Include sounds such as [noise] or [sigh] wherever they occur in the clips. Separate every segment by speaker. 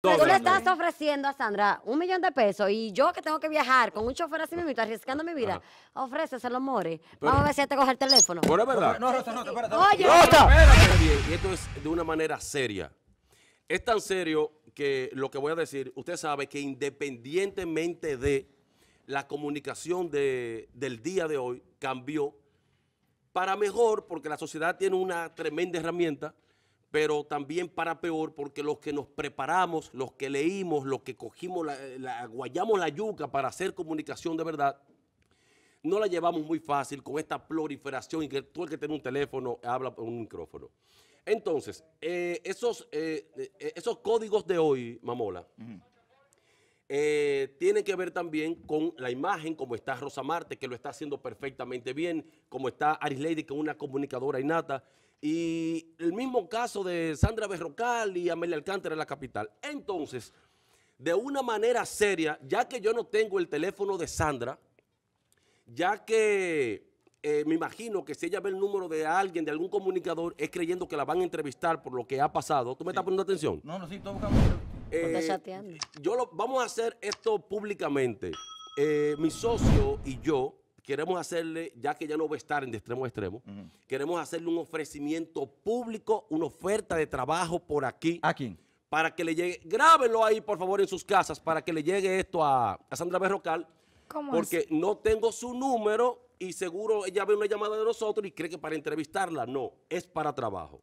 Speaker 1: Tú le estás
Speaker 2: ofreciendo a Sandra un millón de pesos y yo que tengo que viajar con un chofer así mismo arriesgando mi vida, ofréceselo, More. Vamos a ver si te este coge el teléfono. Bueno, es verdad. No, Rosa, no, espérate. Oye,
Speaker 1: Y esto es de una manera seria. Es tan serio que lo que voy a decir, usted sabe que independientemente de la comunicación de, del día de hoy cambió para mejor porque la sociedad tiene una tremenda herramienta pero también para peor, porque los que nos preparamos, los que leímos, los que cogimos, la, la, guayamos la yuca para hacer comunicación de verdad, no la llevamos muy fácil con esta proliferación y que tú el que tiene un teléfono habla por un micrófono. Entonces, eh, esos, eh, eh, esos códigos de hoy, Mamola, tienen que ver también con la imagen, como está Rosa Marte, que lo está haciendo perfectamente bien, como está Aris Lady que es una comunicadora innata, y el mismo caso de Sandra Berrocal y Amelia Alcántara en la capital. Entonces, de una manera seria, ya que yo no tengo el teléfono de Sandra, ya que eh, me imagino que si ella ve el número de alguien, de algún comunicador, es creyendo que la van a entrevistar por lo que ha pasado. ¿Tú me estás poniendo atención? No, no, sí, estoy Eh, yo lo, vamos a hacer esto públicamente. Eh, mi socio y yo queremos hacerle, ya que ya no va a estar en de extremo a extremo, queremos hacerle un ofrecimiento público, una oferta de trabajo por aquí. ¿A Para que le llegue, grábenlo ahí por favor en sus casas, para que le llegue esto a, Sandra Berrocal. ¿Cómo porque no tengo su número y seguro ella ve una llamada de nosotros y cree que para entrevistarla. No, es para trabajo.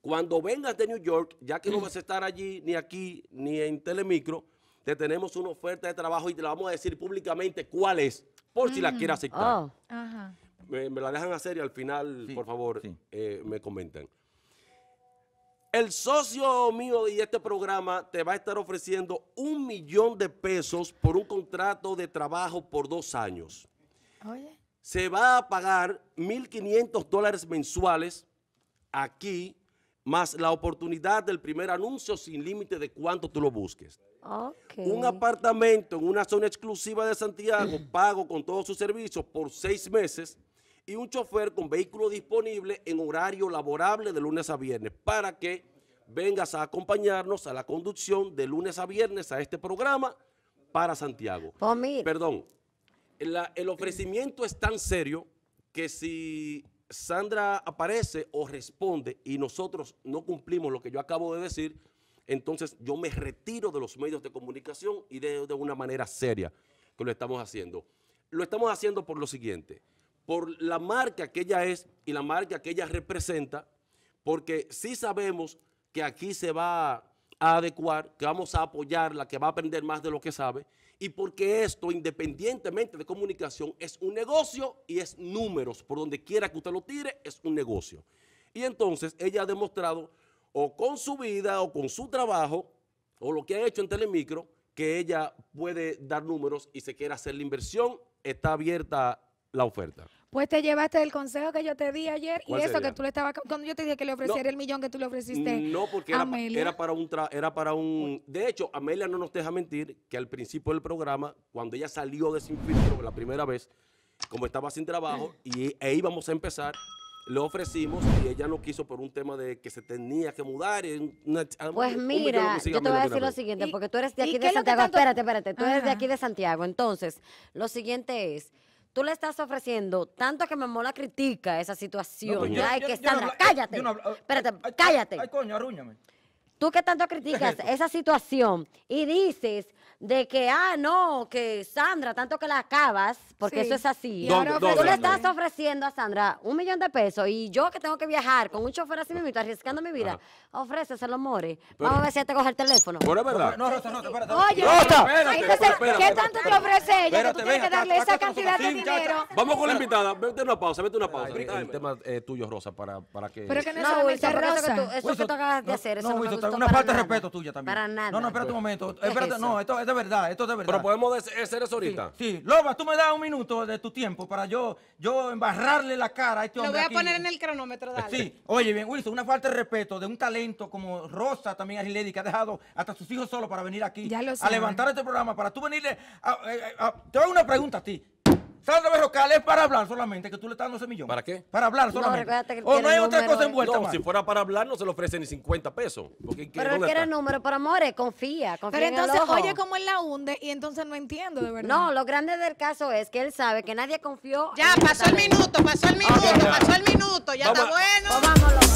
Speaker 1: Cuando vengas de New York, ya que no [clears throat] vas a estar allí, ni aquí, ni en Telemicro, te tenemos una oferta de trabajo y te la vamos a decir públicamente cuál es, por si la mm, quieres aceptar.
Speaker 2: Oh.
Speaker 1: Me, la dejan hacer y al final, por favor, eh, me comenten. El socio mío de este programa te va a estar ofreciendo un millón de pesos por un contrato de trabajo por dos años. Se va a pagar 1.500 dólares mensuales aquí más la oportunidad del primer anuncio sin límite de cuánto tú lo busques. Un apartamento en una zona exclusiva de Santiago, [clears throat] pago con todos sus servicios por seis meses y un chofer con vehículo disponible en horario laborable de lunes a viernes para que vengas a acompañarnos a la conducción de lunes a viernes a este programa para Santiago. Perdón, el ofrecimiento es tan serio que si Sandra aparece o responde y nosotros no cumplimos lo que yo acabo de decir, entonces yo me retiro de los medios de comunicación y de, una manera seria que lo estamos haciendo. Lo estamos haciendo por lo siguiente, por la marca que ella es y la marca que ella representa, porque sí sabemos que aquí se va a adecuar, que vamos a apoyarla, que va a aprender más de lo que sabe, y porque esto, independientemente de comunicación, es un negocio y es números. Por donde quiera que usted lo tire, es un negocio. Y entonces ella ha demostrado, o con su vida, o con su trabajo, o lo que ha hecho en Telemicro, que ella puede dar números y se quiere hacer la inversión, está abierta la oferta.
Speaker 2: Pues te llevaste el consejo que yo te di ayer y eso que tú le estabas cuando yo te dije que le ofreciera el millón que tú le ofreciste. Mm,
Speaker 1: no, porque era, para un era para un de hecho, Amelia no nos deja mentir que al principio del programa, cuando ella salió de la primera vez, como estaba sin trabajo y e, e íbamos a empezar, le ofrecimos y ella no quiso por un tema de que se tenía que mudar. pues mira, yo te voy a decir lo
Speaker 2: siguiente, porque tú eres de aquí de Santiago. Espérate, espérate, tú eres de aquí de Santiago. Entonces, lo siguiente es, tú le estás ofreciendo tanto que me mola critica esa situación. No, pues que Sandra, cállate. espérate, cállate. Ay, coño, arrúñame tú que tanto criticas [laughs] esa situación y dices de que, ah, no, que Sandra, tanto que la acabas, porque eso es así. ¿eh? tú le estás ofreciendo a Sandra un millón de pesos y yo que tengo que viajar con un chofer así mismo, arriesgando mi vida, ofréceselo, More. Vamos a ver si te coge el teléfono. Pero es
Speaker 1: verdad. No, Rosa, no,
Speaker 2: espérate. Oye, ¿qué tanto te ofrece ella? que tú tienes que darle esa cantidad de dinero. Vamos con la
Speaker 1: invitada. Vete una pausa, vete una pausa. el, tema eh, tuyo, Rosa, para, para que... Pero que no, es solamente que tú- Rosa. eso que tú
Speaker 2: acabas de hacer, eso no me gusta una
Speaker 1: falta de respeto tuya también.
Speaker 2: Para nada. No, no, espérate un momento. Espérate, no, esto
Speaker 1: es de verdad, esto es verdad. Pero podemos hacer eh, eso ahorita. Sí, Loba, tú me das un minuto de tu tiempo para yo, yo embarrarle la cara a este hombre. Lo voy a poner en el cronómetro, dale. Sí, oye, bien, Wilson, una falta de respeto de un talento como Rosa también Arilady, que ha dejado hasta sus hijos solos para venir aquí a levantar este programa, para tú venirle eh, eh, te hago una pregunta a ti. Sandra Berrocal es para hablar solamente, que tú le estás dando ese millón. ¿Para qué? Para hablar solamente. No, que o no hay otra cosa envuelta. No, si fuera para hablar, no se le ofrece ni 50 pesos. pero él quiere el
Speaker 2: número, pero amores, confía, confía. Pero en entonces, oye, cómo él la hunde y entonces no entiendo, de verdad. No, lo grande del caso es que él sabe que nadie confió. Ya, pasó el minuto, pasó el minuto, pasó el minuto, ya está bueno. Pues vámonos.